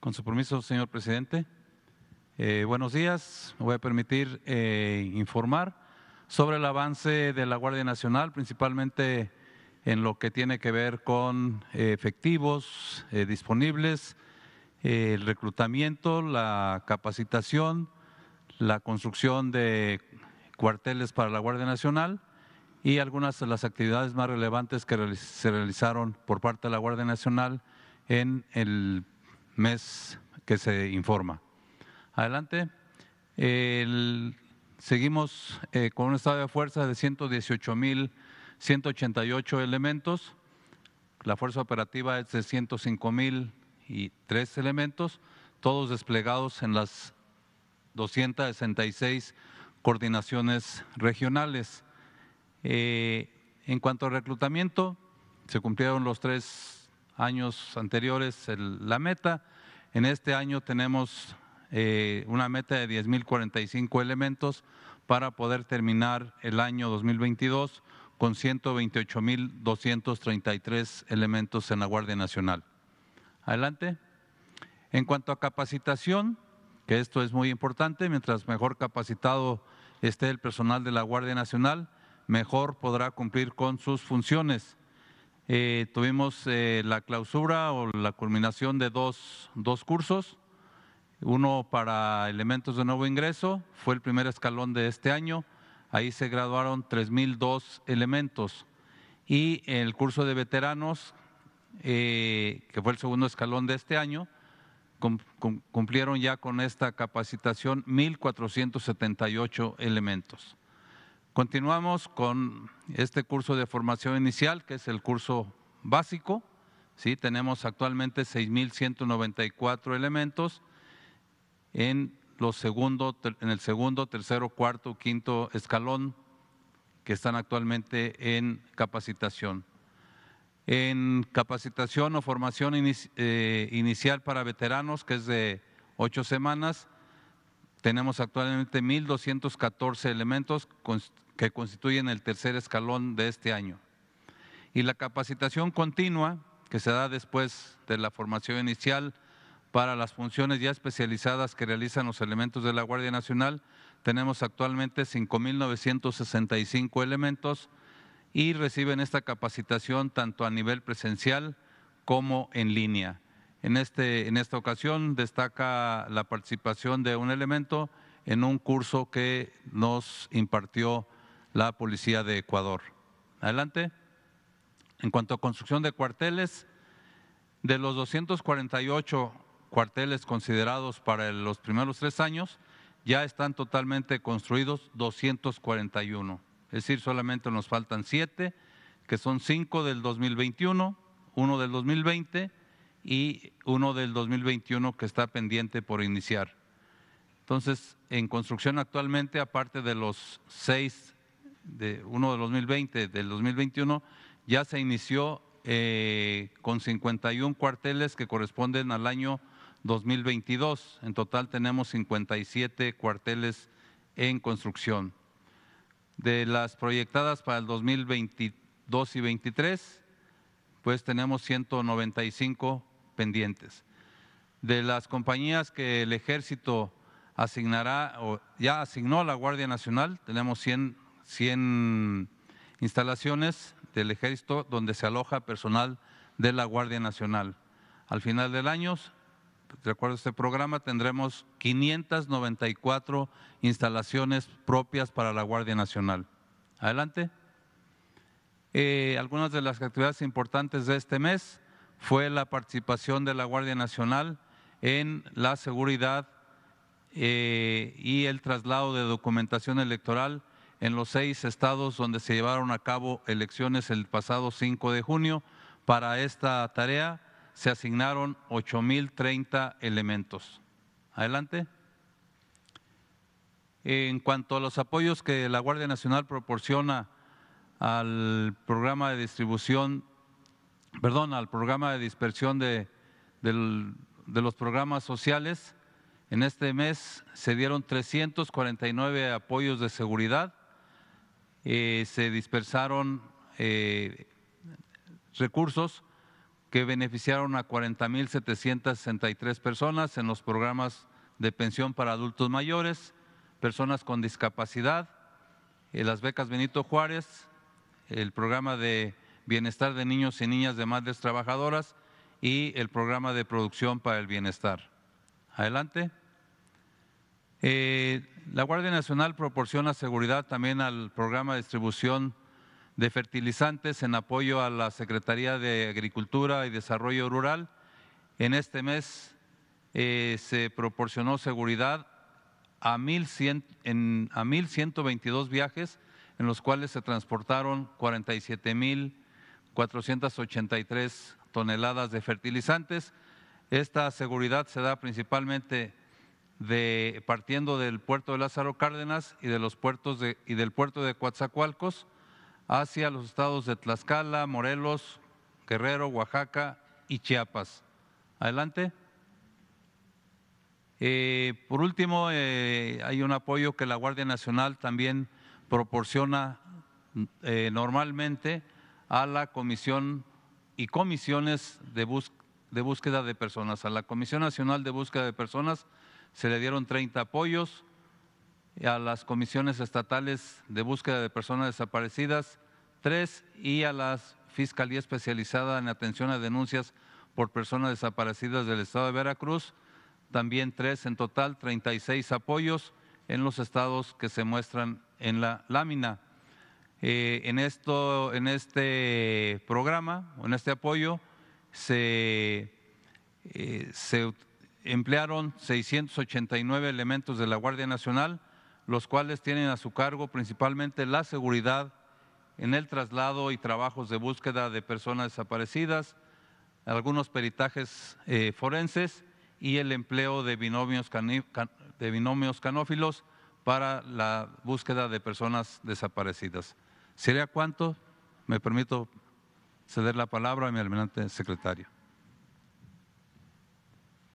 Con su permiso, señor presidente. Eh, buenos días. Me voy a permitir eh, informar sobre el avance de la Guardia Nacional, principalmente en lo que tiene que ver con eh, efectivos disponibles, el reclutamiento, la capacitación, la construcción de cuarteles para la Guardia Nacional y algunas de las actividades más relevantes que se realizaron por parte de la Guardia Nacional en el mes que se informa. Adelante. seguimos eh, con un estado de fuerza de 118 mil 188 elementos. La fuerza operativa es de tres elementos, todos desplegados en las 266 coordinaciones regionales. Eh, en cuanto al reclutamiento, se cumplieron los tres años anteriores la meta. En este año tenemos eh, una meta de 10.045 elementos para poder terminar el año 2022 con 128.233 elementos en la Guardia Nacional. Adelante. En cuanto a capacitación, que esto es muy importante, mientras mejor capacitado esté el personal de la Guardia Nacional, mejor podrá cumplir con sus funciones. Eh, tuvimos eh, la clausura o la culminación de dos, cursos, uno para elementos de nuevo ingreso, fue el primer escalón de este año, ahí se graduaron 3.002 elementos y el curso de veteranos, eh, que fue el segundo escalón de este año, cumplieron ya con esta capacitación 1.478 elementos. Continuamos con este curso de formación inicial, que es el curso básico. ¿sí? Tenemos actualmente 6.194 elementos en, los en el segundo, tercero, cuarto, quinto escalón que están actualmente en capacitación. En capacitación o formación eh, inicial para veteranos, que es de ocho semanas, tenemos actualmente 1.214 elementos que constituyen el tercer escalón de este año. Y la capacitación continua, que se da después de la formación inicial para las funciones ya especializadas que realizan los elementos de la Guardia Nacional, tenemos actualmente 5.965 elementos y reciben esta capacitación tanto a nivel presencial como en línea. En, este, en esta ocasión destaca la participación de un elemento en un curso que nos impartió la Policía de Ecuador. Adelante. En cuanto a construcción de cuarteles, de los 248 cuarteles considerados para los primeros tres años, ya están totalmente construidos 241. Es decir, solamente nos faltan siete, que son cinco del 2021, uno del 2020 y uno del 2021 que está pendiente por iniciar. Entonces, en construcción actualmente, aparte de los seis de uno del 2020, del 2021, ya se inició eh, con 51 cuarteles que corresponden al año 2022. En total tenemos 57 cuarteles en construcción. De las proyectadas para el 2022 y 2023 pues tenemos 195 pendientes. De las compañías que el ejército asignará o ya asignó a la Guardia Nacional, tenemos 100 100 instalaciones del ejército donde se aloja personal de la Guardia Nacional. Al final del año, pues, de acuerdo a este programa, tendremos 594 instalaciones propias para la Guardia Nacional. Adelante. Eh, algunas de las actividades importantes de este mes fue la participación de la Guardia Nacional en la seguridad eh, y el traslado de documentación electoral en los seis estados donde se llevaron a cabo elecciones el pasado 5 de junio. Para esta tarea se asignaron 8.030 elementos. Adelante. En cuanto a los apoyos que la Guardia Nacional proporciona al programa de distribución, perdón, al programa de dispersión de, de los programas sociales, en este mes se dieron 349 apoyos de seguridad, eh, se dispersaron eh, recursos que beneficiaron a 40.763 personas en los programas de pensión para adultos mayores, personas con discapacidad, eh, las becas Benito Juárez, el programa de bienestar de niños y niñas de madres trabajadoras y el programa de producción para el bienestar. Adelante. Eh, la Guardia Nacional proporciona seguridad también al programa de distribución de fertilizantes en apoyo a la Secretaría de Agricultura y Desarrollo Rural. En este mes eh, se proporcionó seguridad a 1.122 viajes, en los cuales se transportaron 47.483 toneladas de fertilizantes. Esta seguridad se da principalmente de, partiendo del puerto de Lázaro Cárdenas y, de los puertos y del puerto de Coatzacoalcos hacia los estados de Tlaxcala, Morelos, Guerrero, Oaxaca y Chiapas. Adelante. Eh, por último, eh, hay un apoyo que la Guardia Nacional también proporciona eh, normalmente a la Comisión y comisiones de, de búsqueda de personas, a la Comisión Nacional de Búsqueda de Personas se le dieron 30 apoyos, a las comisiones estatales de búsqueda de personas desaparecidas, tres, y a la Fiscalía Especializada en Atención a Denuncias por Personas Desaparecidas del Estado de Veracruz, también tres en total, 36 apoyos en los estados que se muestran en la lámina. Eh, en, esto, en este programa, en este apoyo, se, eh, se emplearon 689 elementos de la Guardia Nacional, los cuales tienen a su cargo principalmente la seguridad en el traslado y trabajos de búsqueda de personas desaparecidas, algunos peritajes eh, forenses y el empleo de binomios, de binomios canófilos para la búsqueda de personas desaparecidas. ¿Sería cuánto? Me permito ceder la palabra a mi almirante secretario.